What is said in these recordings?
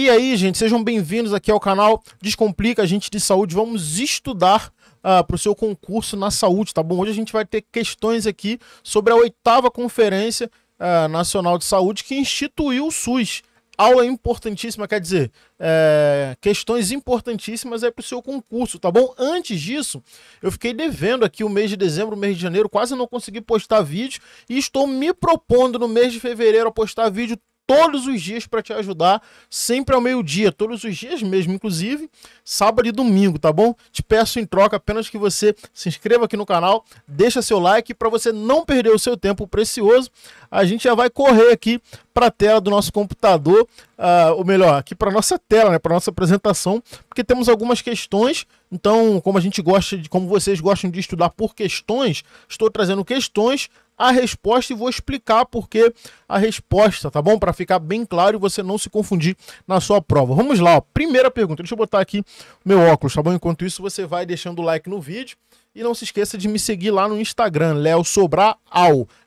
E aí, gente, sejam bem-vindos aqui ao canal Descomplica Gente de Saúde. Vamos estudar uh, ah, para o seu concurso na saúde, tá bom? Hoje a gente vai ter questões aqui sobre a oitava Conferência uh, Nacional de Saúde que instituiu o SUS. Aula importantíssima, quer dizer, é, questões importantíssimas é para o seu concurso, tá bom? Antes disso, eu fiquei devendo aqui o mês de dezembro, o mês de janeiro, quase não consegui postar vídeo e estou me propondo no mês de fevereiro a postar vídeo todos os dias para te ajudar, sempre ao meio-dia, todos os dias mesmo, inclusive, sábado e domingo, tá bom? Te peço em troca apenas que você se inscreva aqui no canal, deixa seu like para você não perder o seu tempo precioso. A gente já vai correr aqui para a tela do nosso computador, uh, ou melhor, aqui para nossa tela, né, para nossa apresentação, porque temos algumas questões. Então, como a gente gosta de, como vocês gostam de estudar por questões, estou trazendo questões a resposta e vou explicar porque a resposta, tá bom? Para ficar bem claro e você não se confundir na sua prova. Vamos lá, ó. primeira pergunta. Deixa eu botar aqui meu óculos, tá bom? Enquanto isso, você vai deixando o like no vídeo e não se esqueça de me seguir lá no Instagram, Léo Sobral.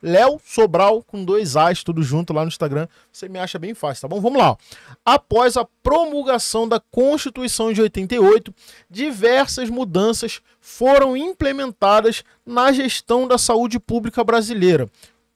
Léo Sobral com dois As, tudo junto lá no Instagram. Você me acha bem fácil, tá bom? Vamos lá. Após a promulgação da Constituição de 88, diversas mudanças foram implementadas na gestão da saúde pública brasileira,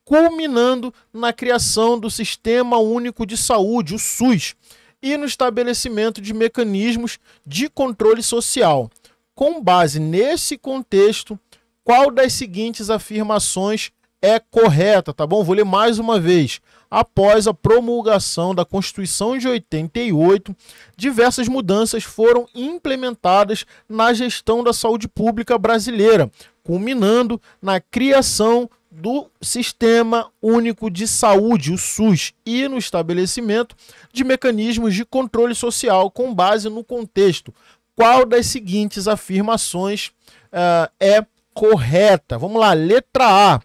culminando na criação do Sistema Único de Saúde, o SUS, e no estabelecimento de mecanismos de controle social com base nesse contexto, qual das seguintes afirmações é correta, tá bom? Vou ler mais uma vez. Após a promulgação da Constituição de 88, diversas mudanças foram implementadas na gestão da saúde pública brasileira, culminando na criação do Sistema Único de Saúde, o SUS, e no estabelecimento de mecanismos de controle social com base no contexto, qual das seguintes afirmações uh, é correta? Vamos lá, letra A.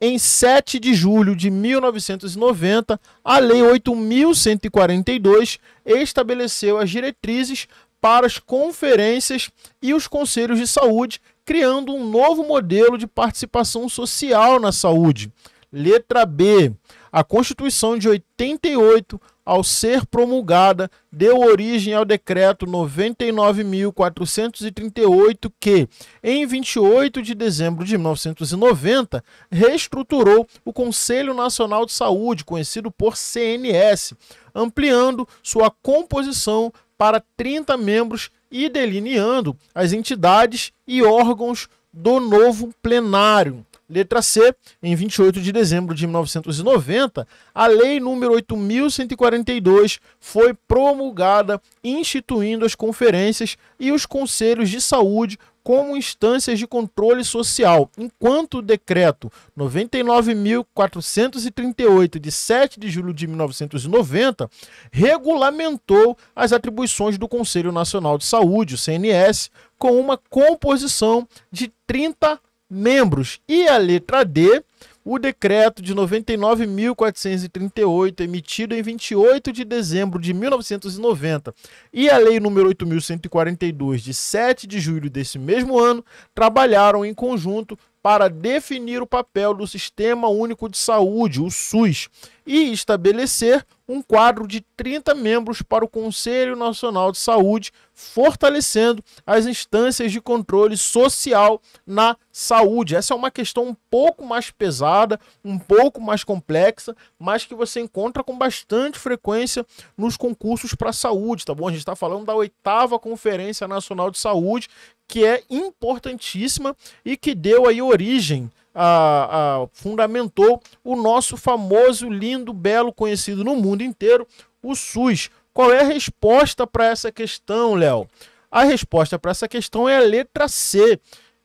Em 7 de julho de 1990, a Lei 8.142 estabeleceu as diretrizes para as conferências e os conselhos de saúde, criando um novo modelo de participação social na saúde. Letra B. A Constituição de 88 ao ser promulgada, deu origem ao decreto 99.438 que, em 28 de dezembro de 1990, reestruturou o Conselho Nacional de Saúde, conhecido por CNS, ampliando sua composição para 30 membros e delineando as entidades e órgãos do novo plenário. Letra C, em 28 de dezembro de 1990, a Lei número 8142 foi promulgada instituindo as conferências e os conselhos de saúde como instâncias de controle social, enquanto o decreto 99.438 de 7 de julho de 1990 regulamentou as atribuições do Conselho Nacional de Saúde, o CNS, com uma composição de 30 membros. E a letra D, o decreto de 99.438, emitido em 28 de dezembro de 1990, e a lei número 8.142, de 7 de julho desse mesmo ano, trabalharam em conjunto para definir o papel do Sistema Único de Saúde, o SUS, e estabelecer um quadro de 30 membros para o Conselho Nacional de Saúde, fortalecendo as instâncias de controle social na saúde. Essa é uma questão um pouco mais pesada, um pouco mais complexa, mas que você encontra com bastante frequência nos concursos para saúde, tá bom? A gente está falando da oitava Conferência Nacional de Saúde, que é importantíssima e que deu aí origem ah, ah, fundamentou o nosso famoso, lindo, belo, conhecido no mundo inteiro, o SUS. Qual é a resposta para essa questão, Léo? A resposta para essa questão é a letra C.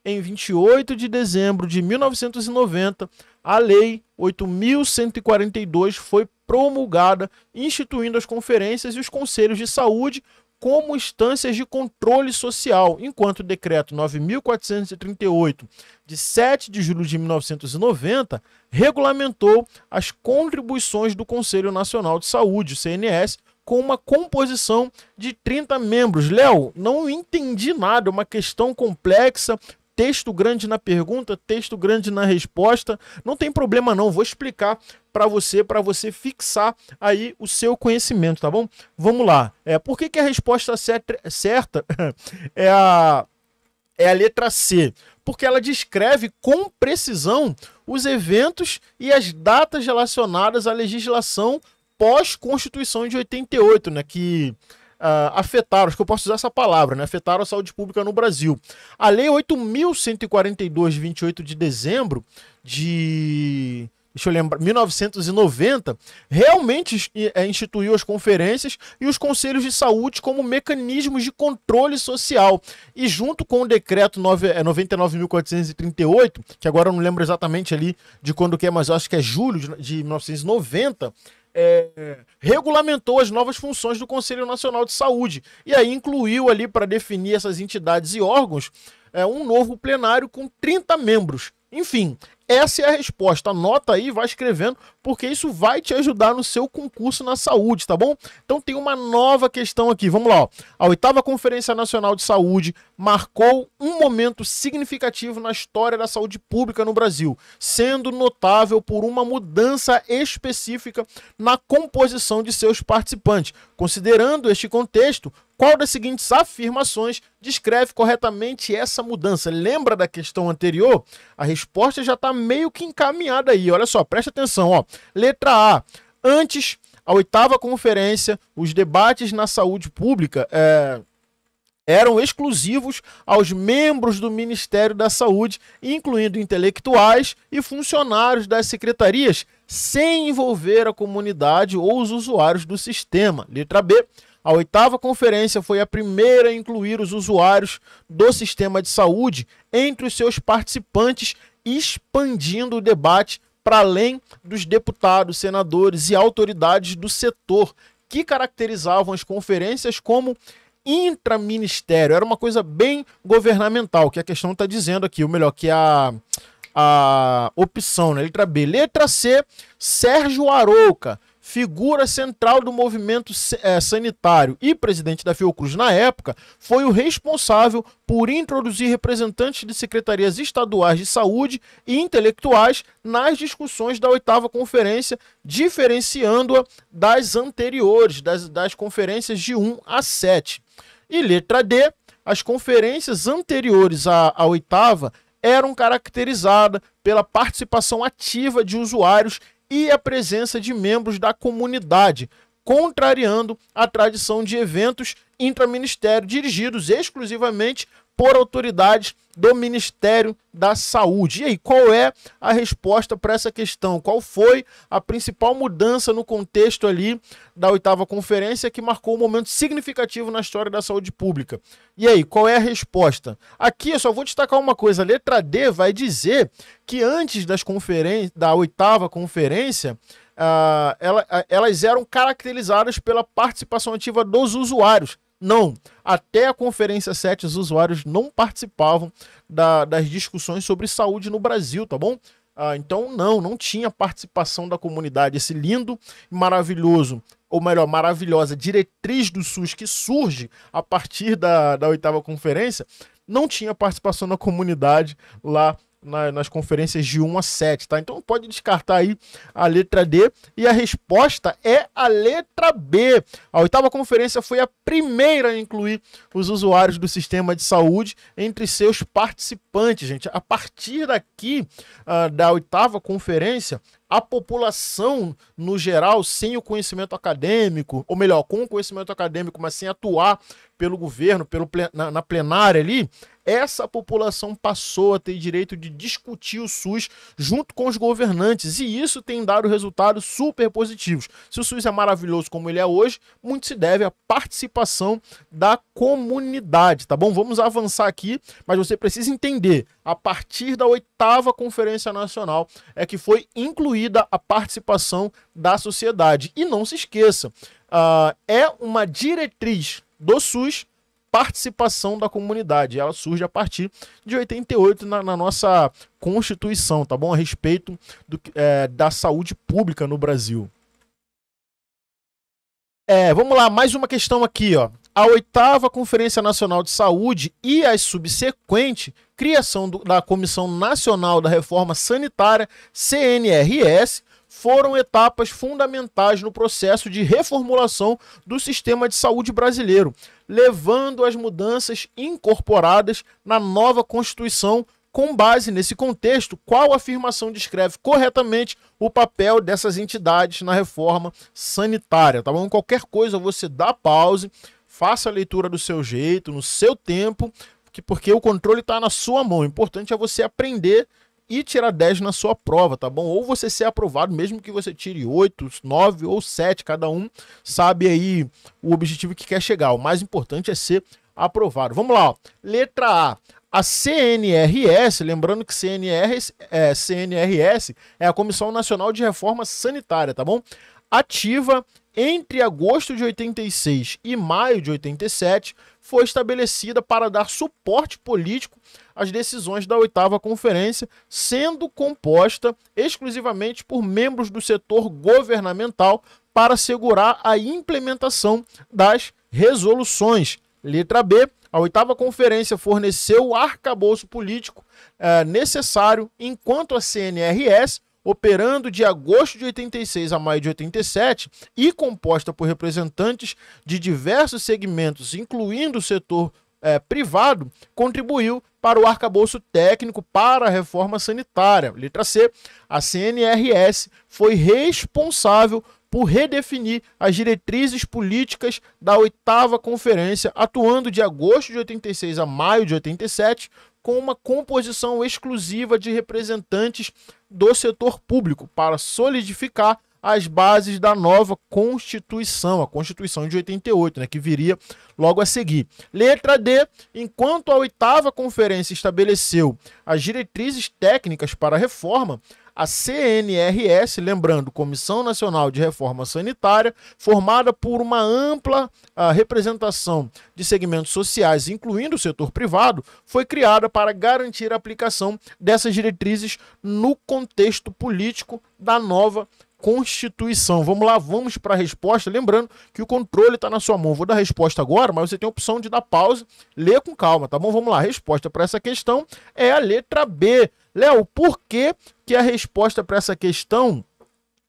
Em 28 de dezembro de 1990, a Lei 8.142 foi promulgada, instituindo as conferências e os conselhos de saúde como instâncias de controle social, enquanto o decreto 9438 de 7 de julho de 1990 regulamentou as contribuições do Conselho Nacional de Saúde, CNS, com uma composição de 30 membros. Léo, não entendi nada, é uma questão complexa, texto grande na pergunta, texto grande na resposta. Não tem problema não, vou explicar para você, para você fixar aí o seu conhecimento, tá bom? Vamos lá. É, por que, que a resposta certa é a, é a letra C? Porque ela descreve com precisão os eventos e as datas relacionadas à legislação pós-Constituição de 88, né? Que uh, afetaram, acho que eu posso usar essa palavra, né? Afetaram a saúde pública no Brasil. A Lei 8.142, de 28 de dezembro de deixa eu lembrar, 1990, realmente eh, eh, instituiu as conferências e os conselhos de saúde como mecanismos de controle social. E junto com o decreto 99.438, eh, que agora eu não lembro exatamente ali de quando que é, mas eu acho que é julho de 1990, é, regulamentou as novas funções do Conselho Nacional de Saúde e aí incluiu ali para definir essas entidades e órgãos é, um novo plenário com 30 membros. Enfim, essa é a resposta. Anota aí, vai escrevendo, porque isso vai te ajudar no seu concurso na saúde, tá bom? Então tem uma nova questão aqui. Vamos lá. Ó. A oitava Conferência Nacional de Saúde marcou um momento significativo na história da saúde pública no Brasil, sendo notável por uma mudança específica na composição de seus participantes. Considerando este contexto, qual das seguintes afirmações descreve corretamente essa mudança? Lembra da questão anterior? A resposta já está meio que encaminhada aí. Olha só, presta atenção, ó. Letra A. Antes, a oitava conferência, os debates na saúde pública. É eram exclusivos aos membros do Ministério da Saúde, incluindo intelectuais e funcionários das secretarias, sem envolver a comunidade ou os usuários do sistema. Letra B. A oitava conferência foi a primeira a incluir os usuários do sistema de saúde entre os seus participantes expandindo o debate para além dos deputados, senadores e autoridades do setor que caracterizavam as conferências como intraministério. Era uma coisa bem governamental, que a questão está dizendo aqui, ou melhor, que a, a opção, né? letra B. Letra C, Sérgio Arouca figura central do movimento é, sanitário e presidente da Fiocruz na época, foi o responsável por introduzir representantes de secretarias estaduais de saúde e intelectuais nas discussões da oitava conferência, diferenciando-a das anteriores, das, das conferências de 1 a 7. E letra D, as conferências anteriores à, à oitava eram caracterizadas pela participação ativa de usuários e a presença de membros da comunidade contrariando a tradição de eventos intraministério dirigidos exclusivamente por autoridades do Ministério da Saúde. E aí, qual é a resposta para essa questão? Qual foi a principal mudança no contexto ali da oitava conferência que marcou um momento significativo na história da saúde pública? E aí, qual é a resposta? Aqui eu só vou destacar uma coisa: a letra D vai dizer que antes das conferen- da oitava conferência, uh, ela, ah, elas eram caracterizadas pela participação ativa dos usuários. Não, até a Conferência 7 os usuários não participavam da, das discussões sobre saúde no Brasil, tá bom? Ah, então, não, não tinha participação da comunidade. Esse lindo e maravilhoso, ou melhor, maravilhosa diretriz do SUS que surge a partir da oitava conferência, não tinha participação da comunidade lá na, nas conferências de 1 a 7, tá? Então pode descartar aí a letra D e a resposta é a letra B. A oitava conferência foi a primeira a incluir os usuários do sistema de saúde entre seus participantes, gente. A partir daqui uh, da oitava conferência, a população no geral, sem o conhecimento acadêmico, ou melhor, com o conhecimento acadêmico, mas sem atuar pelo governo, pelo, na, na plenária ali, essa população passou a ter direito de discutir o SUS junto com os governantes, e isso tem dado resultados super positivos. Se o SUS é maravilhoso como ele é hoje, muito se deve à participação da comunidade, tá bom? Vamos avançar aqui, mas você precisa entender, a partir da oitava Conferência Nacional é que foi incluída a participação da sociedade. E não se esqueça, uh, é uma diretriz do SUS, participação da comunidade. Ela surge a partir de 88 na, na nossa Constituição, tá bom? A respeito do, é, da saúde pública no Brasil. É, vamos lá, mais uma questão aqui, ó. A oitava Conferência Nacional de Saúde e a subsequente criação do, da Comissão Nacional da Reforma Sanitária, CNRS, foram etapas fundamentais no processo de reformulação do sistema de saúde brasileiro, levando às mudanças incorporadas na nova Constituição. Com base nesse contexto, qual afirmação descreve corretamente o papel dessas entidades na reforma sanitária? Tá bom? Qualquer coisa você dá pause, faça a leitura do seu jeito, no seu tempo, porque o controle está na sua mão. O importante é você aprender e tirar 10 na sua prova, tá bom? Ou você ser aprovado, mesmo que você tire 8, 9 ou 7, cada um sabe aí o objetivo que quer chegar. O mais importante é ser aprovado. Vamos lá, ó. letra A. A CNRS, lembrando que CNRS é, CNRS é a Comissão Nacional de Reforma Sanitária, tá bom? Ativa entre agosto de 86 e maio de 87, foi estabelecida para dar suporte político às decisões da oitava conferência, sendo composta exclusivamente por membros do setor governamental para assegurar a implementação das resoluções. Letra B. A oitava conferência forneceu o arcabouço político eh, necessário, enquanto a CNRS operando de agosto de 86 a maio de 87 e composta por representantes de diversos segmentos, incluindo o setor é, privado, contribuiu para o arcabouço técnico para a reforma sanitária. Letra C. A CNRS foi responsável por redefinir as diretrizes políticas da oitava conferência, atuando de agosto de 86 a maio de 87 com uma composição exclusiva de representantes do setor público para solidificar as bases da nova Constituição, a Constituição de 88, né, que viria logo a seguir. Letra D, enquanto a oitava conferência estabeleceu as diretrizes técnicas para a reforma, a CNRS, lembrando, Comissão Nacional de Reforma Sanitária, formada por uma ampla ah, representação de segmentos sociais, incluindo o setor privado, foi criada para garantir a aplicação dessas diretrizes no contexto político da nova Constituição. Vamos lá, vamos para a resposta. Lembrando que o controle está na sua mão. Vou dar a resposta agora, mas você tem a opção de dar pausa, ler com calma, tá bom? Vamos lá. A resposta para essa questão é a letra B Léo, por que, que a resposta para essa questão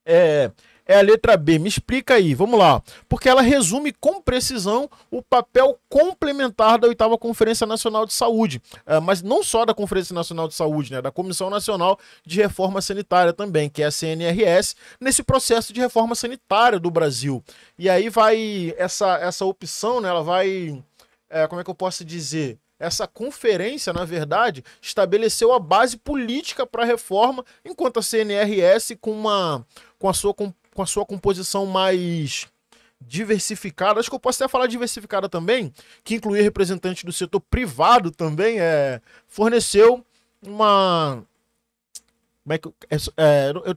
é, é a letra B. Me explica aí, vamos lá. Porque ela resume com precisão o papel complementar da oitava Conferência Nacional de Saúde, é, mas não só da Conferência Nacional de Saúde, né, da Comissão Nacional de Reforma Sanitária também, que é a CNRS, nesse processo de reforma sanitária do Brasil. E aí vai essa, essa opção, né, ela vai, é, como é que eu posso dizer? Essa conferência, na verdade, estabeleceu a base política para a reforma, enquanto a CNRS, com, uma, com, a sua, com, com a sua composição mais diversificada, acho que eu posso até falar diversificada também, que incluía representantes do setor privado também, é, forneceu uma. Como é que. É, é, eu,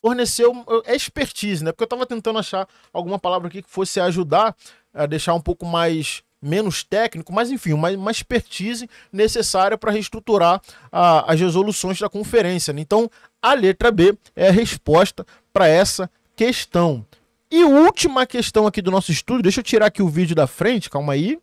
forneceu é expertise, né? Porque eu estava tentando achar alguma palavra aqui que fosse ajudar a deixar um pouco mais menos técnico, mas enfim, uma, uma expertise necessária para reestruturar a, as resoluções da conferência. Né? Então, a letra B é a resposta para essa questão. E última questão aqui do nosso estudo, deixa eu tirar aqui o vídeo da frente, calma aí.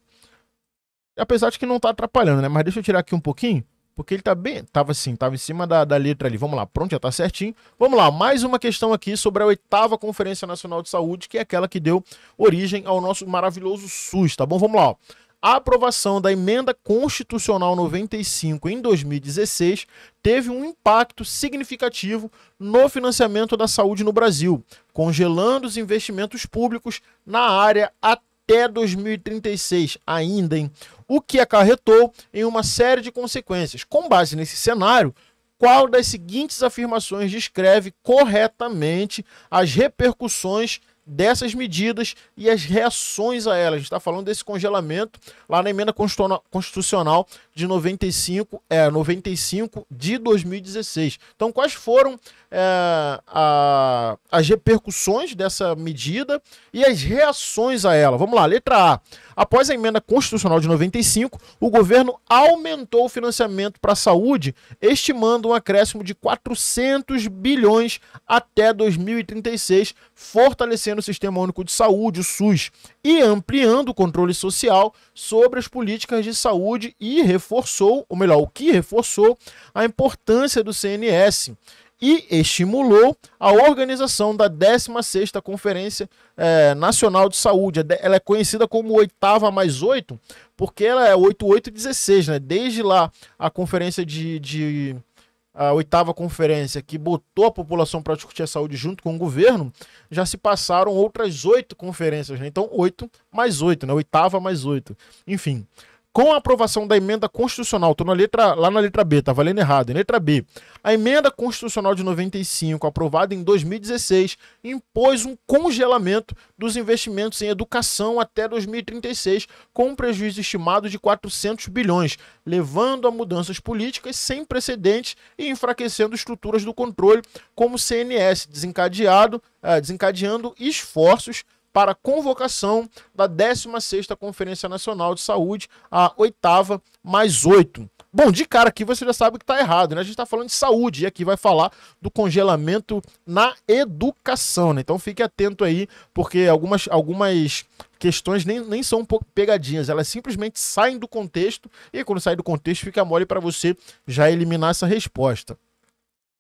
Apesar de que não está atrapalhando, né? Mas deixa eu tirar aqui um pouquinho. Porque ele tá bem, tava assim, tava em cima da, da letra ali. Vamos lá, pronto, já tá certinho. Vamos lá, mais uma questão aqui sobre a oitava Conferência Nacional de Saúde, que é aquela que deu origem ao nosso maravilhoso SUS, tá bom? Vamos lá, ó. A aprovação da emenda constitucional 95 em 2016 teve um impacto significativo no financiamento da saúde no Brasil, congelando os investimentos públicos na área até até 2036 ainda, hein? o que acarretou em uma série de consequências. Com base nesse cenário, qual das seguintes afirmações descreve corretamente as repercussões dessas medidas e as reações a elas. A gente está falando desse congelamento lá na emenda constitucional de 95, é, 95 de 2016. Então, quais foram é, a, as repercussões dessa medida e as reações a ela? Vamos lá, letra A. Após a emenda constitucional de 95, o governo aumentou o financiamento para a saúde, estimando um acréscimo de 400 bilhões até 2036, fortalecendo fortalecendo o Sistema Único de Saúde, o SUS, e ampliando o controle social sobre as políticas de saúde e reforçou, ou melhor, o que reforçou a importância do CNS e estimulou a organização da 16ª Conferência eh, Nacional de Saúde. Ela é conhecida como oitava mais oito, porque ela é 8816, né? Desde lá a Conferência de, de a oitava conferência que botou a população para discutir a saúde junto com o governo, já se passaram outras oito conferências, né? Então, oito mais oito, né? Oitava mais oito. Enfim, com a aprovação da emenda constitucional, estou na letra, lá na letra B, tá valendo errado, em é letra B. A emenda constitucional de 95, aprovada em 2016, impôs um congelamento dos investimentos em educação até 2036, com um prejuízo estimado de 400 bilhões, levando a mudanças políticas sem precedentes e enfraquecendo estruturas do controle, como o CNS, desencadeado, eh, desencadeando esforços para a convocação da 16ª Conferência Nacional de Saúde, a oitava mais oito. Bom, de cara aqui você já sabe que está errado, né? A gente está falando de saúde e aqui vai falar do congelamento na educação, né? Então fique atento aí, porque algumas, algumas questões nem, nem são um pouco pegadinhas, elas simplesmente saem do contexto e quando sai do contexto fica mole para você já eliminar essa resposta.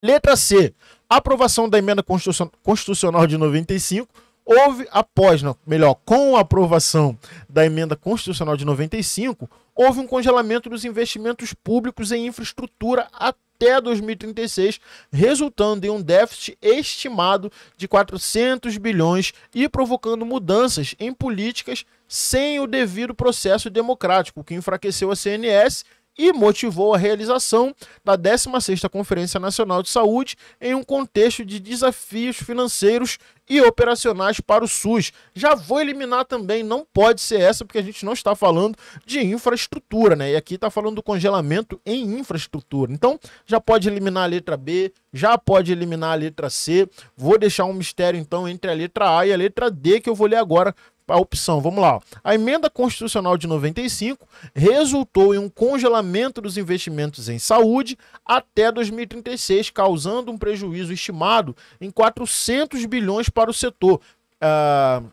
Letra C. Aprovação da emenda constitucional de 95 houve após, não, melhor, com a aprovação da emenda constitucional de 95, houve um congelamento dos investimentos públicos em infraestrutura até 2036, resultando em um déficit estimado de 400 bilhões e provocando mudanças em políticas sem o devido processo democrático, o que enfraqueceu a CNS e motivou a realização da 16ª Conferência Nacional de Saúde em um contexto de desafios financeiros e operacionais para o SUS. Já vou eliminar também, não pode ser essa, porque a gente não está falando de infraestrutura, né? E aqui está falando do congelamento em infraestrutura. Então, já pode eliminar a letra B, já pode eliminar a letra C. Vou deixar um mistério, então, entre a letra A e a letra D, que eu vou ler agora a opção, vamos lá. A emenda constitucional de 95 resultou em um congelamento dos investimentos em saúde até 2036, causando um prejuízo estimado em 400 bilhões para o setor. Uh,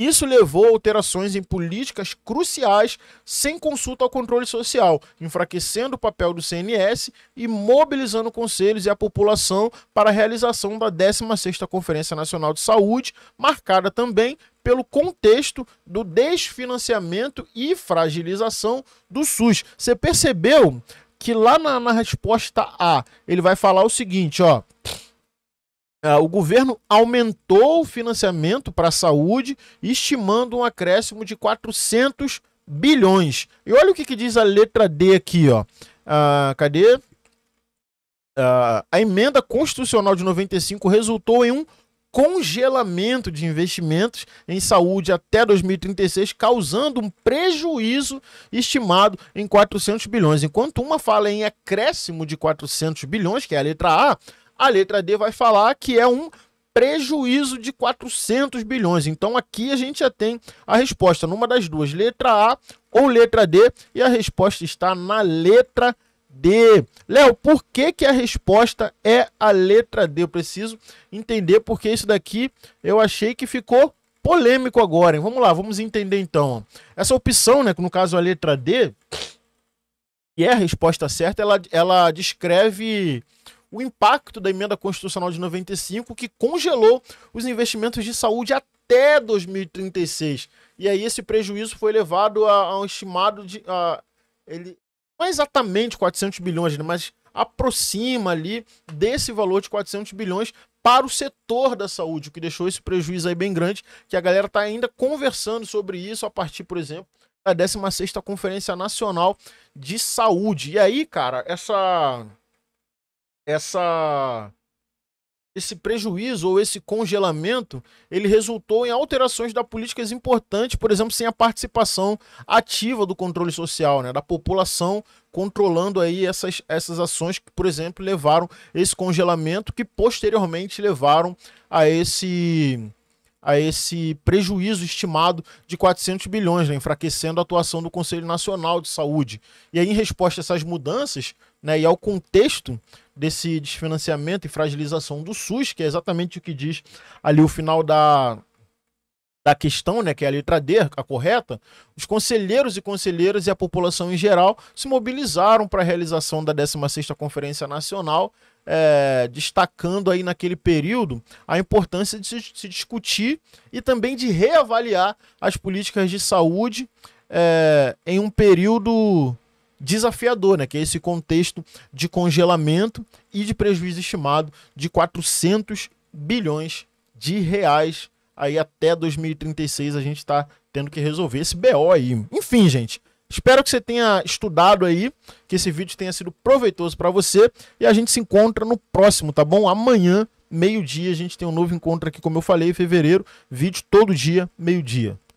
isso levou a alterações em políticas cruciais sem consulta ao controle social, enfraquecendo o papel do CNS e mobilizando conselhos e a população para a realização da 16ª Conferência Nacional de Saúde, marcada também pelo contexto do desfinanciamento e fragilização do SUS. Você percebeu que lá na, na resposta A, ele vai falar o seguinte, ó... Ah, o governo aumentou o financiamento para a saúde, estimando um acréscimo de 400 bilhões. E olha o que, que diz a letra D aqui, ó. Ah, cadê? Ah, a emenda constitucional de 95 resultou em um congelamento de investimentos em saúde até 2036, causando um prejuízo estimado em 400 bilhões. Enquanto uma fala em acréscimo de 400 bilhões, que é a letra A, a letra D vai falar que é um prejuízo de 400 bilhões. Então aqui a gente já tem a resposta numa das duas, letra A ou letra D, e a resposta está na letra D. Léo, por que, que a resposta é a letra D? Eu preciso entender porque isso daqui eu achei que ficou polêmico agora. Hein? Vamos lá, vamos entender então. Essa opção, né, no caso a letra D, que é a resposta certa, ela, ela descreve o impacto da emenda constitucional de 95, que congelou os investimentos de saúde até 2036. E aí esse prejuízo foi levado a, a um estimado de. A, ele, não é exatamente 400 bilhões, né, mas aproxima ali desse valor de 400 bilhões para o setor da saúde, o que deixou esse prejuízo aí bem grande, que a galera está ainda conversando sobre isso a partir, por exemplo, da 16ª Conferência Nacional de Saúde. E aí, cara, essa essa esse prejuízo ou esse congelamento, ele resultou em alterações da políticas importantes, por exemplo, sem a participação ativa do controle social, né, da população controlando aí essas, essas ações que, por exemplo, levaram esse congelamento que posteriormente levaram a esse a esse prejuízo estimado de 400 bilhões, né, enfraquecendo a atuação do Conselho Nacional de Saúde. E aí, em resposta a essas mudanças né, e ao contexto desse desfinanciamento e fragilização do SUS, que é exatamente o que diz ali o final da, da questão, né, que é a letra D, a correta, os conselheiros e conselheiras e a população em geral se mobilizaram para a realização da 16ª Conferência Nacional, é, destacando aí naquele período a importância de se, se, discutir e também de reavaliar as políticas de saúde é, em um período desafiador, né? que é esse contexto de congelamento e de prejuízo estimado de 400 bilhões de reais. Aí até 2036 a gente está tendo que resolver esse BO aí. Enfim, gente, espero que você tenha estudado aí, que esse vídeo tenha sido proveitoso para você e a gente se encontra no próximo, tá bom? Amanhã, meio-dia, a gente tem um novo encontro aqui, como eu falei, em fevereiro, vídeo todo dia, meio-dia.